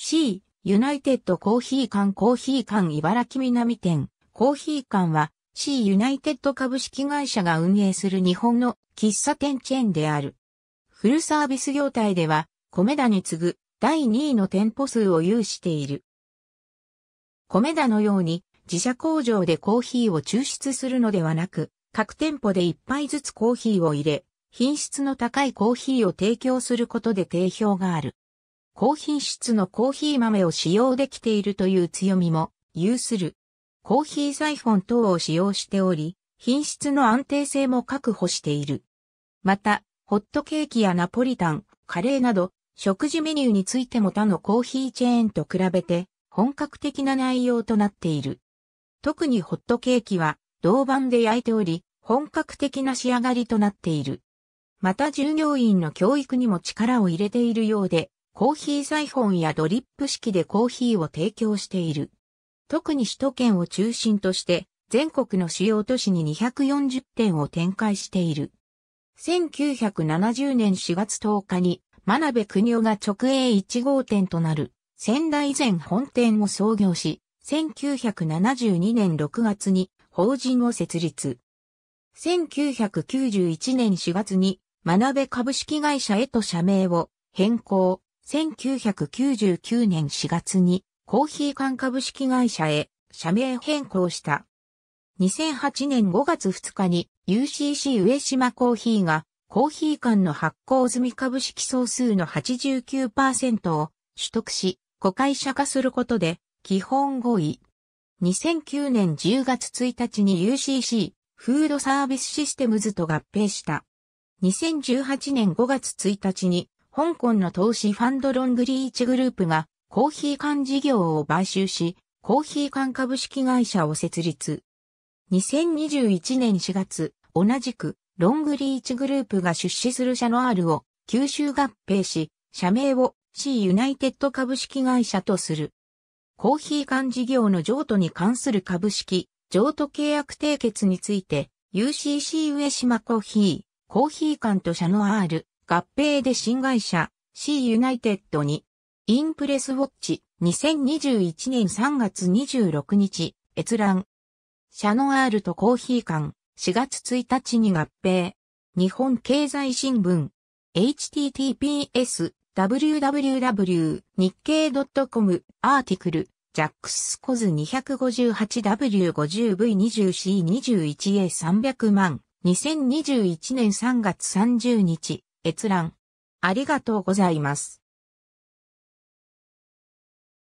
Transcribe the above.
C、ユナイテッドコーヒー館コーヒー館茨城南店。コーヒー館は C ユナイテッド株式会社が運営する日本の喫茶店チェーンである。フルサービス業態では、米田に次ぐ第2位の店舗数を有している。米田のように自社工場でコーヒーを抽出するのではなく、各店舗で一杯ずつコーヒーを入れ、品質の高いコーヒーを提供することで定評がある。高品質のコーヒー豆を使用できているという強みも有する。コーヒーサイフォン等を使用しており、品質の安定性も確保している。また、ホットケーキやナポリタン、カレーなど、食事メニューについても他のコーヒーチェーンと比べて、本格的な内容となっている。特にホットケーキは、銅板で焼いており、本格的な仕上がりとなっている。また従業員の教育にも力を入れているようで、コーヒーサイフォンやドリップ式でコーヒーを提供している。特に首都圏を中心として全国の主要都市に240店を展開している。1970年4月10日に真鍋国夫が直営1号店となる仙台前本店を創業し、1972年6月に法人を設立。1991年4月に真鍋株式会社へと社名を変更。1999年4月にコーヒー缶株式会社へ社名変更した。2008年5月2日に UCC 上島コーヒーがコーヒー缶の発行済み株式総数の89%を取得し、子会社化することで基本合意。2009年10月1日に UCC フードサービスシステムズと合併した。2018年5月1日に香港の投資ファンドロングリーチグループがコーヒー缶事業を買収し、コーヒー缶株式会社を設立。2021年4月、同じくロングリーチグループが出資する社の R を吸収合併し、社名を C ユナイテッド株式会社とする。コーヒー缶事業の譲渡に関する株式、譲渡契約締結について、UCC 上島コーヒー、コーヒー缶と社の R、合併で新会社 C ユナイテッドに、インプレスウォッチ2021年3月26日、閲覧。シャノアールとコーヒー館4月1日に合併。日本経済新聞 https www 日経 .com アーティクルジャックスコズ 258W50V20C21A300 万2021年3月30日閲覧。ありがとうございます。